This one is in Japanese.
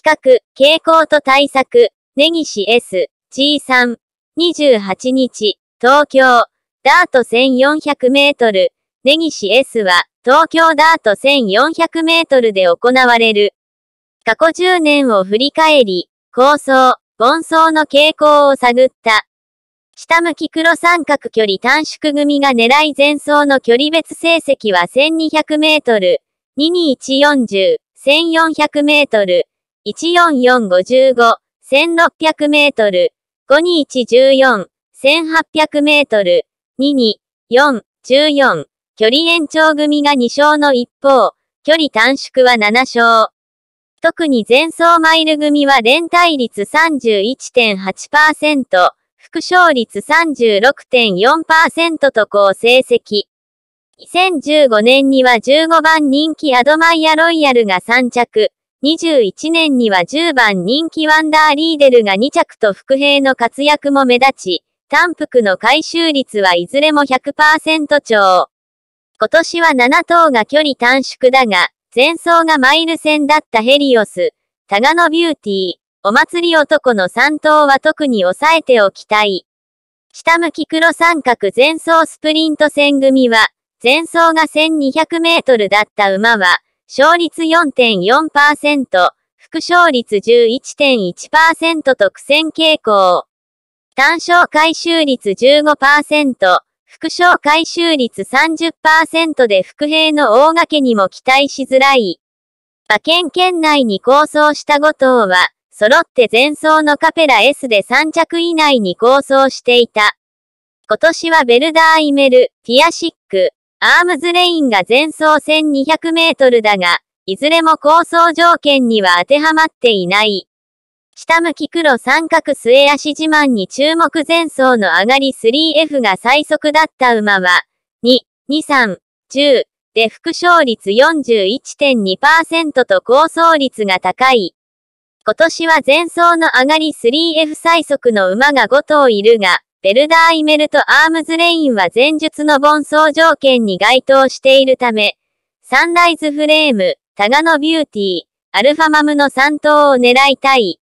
企画、傾向と対策、根岸 S、G 3 28日、東京、ダート1400メートル、根岸 S は、東京ダート1400メートルで行われる。過去10年を振り返り、構想、盆走の傾向を探った。下向き黒三角距離短縮組が狙い前走の距離別成績は1200メートル、2240、1400メートル、14455、1600メートル、52114、1800メートル、224、14、距離延長組が2勝の一方、距離短縮は7勝。特に前走マイル組は連帯率31.8%、副勝率36.4%と好成績。2015年には15番人気アドマイアロイヤルが3着。21年には10番人気ワンダーリーデルが2着と副兵の活躍も目立ち、単服の回収率はいずれも100%超。今年は7頭が距離短縮だが、前走がマイル戦だったヘリオス、タガノビューティー、お祭り男の3頭は特に抑えておきたい。下向き黒三角前走スプリント戦組は、前走が1200メートルだった馬は、勝率4.4%、副勝率11.1%と苦戦傾向。単勝回収率15%、副勝回収率30%で副兵の大掛けにも期待しづらい。馬券圏内に構想した5頭は、揃って前走のカペラ S で3着以内に構想していた。今年はベルダーイメル、ピアシック、アームズレインが前走1200メートルだが、いずれも構想条件には当てはまっていない。下向き黒三角末足自慢に注目前走の上がり 3F が最速だった馬は、2、2、3、10で副勝率41.2%と構想率が高い。今年は前走の上がり 3F 最速の馬が5頭いるが、ベルダーイメルトアームズレインは前述の盆走条件に該当しているため、サンライズフレーム、タガノビューティー、アルファマムの3頭を狙いたい。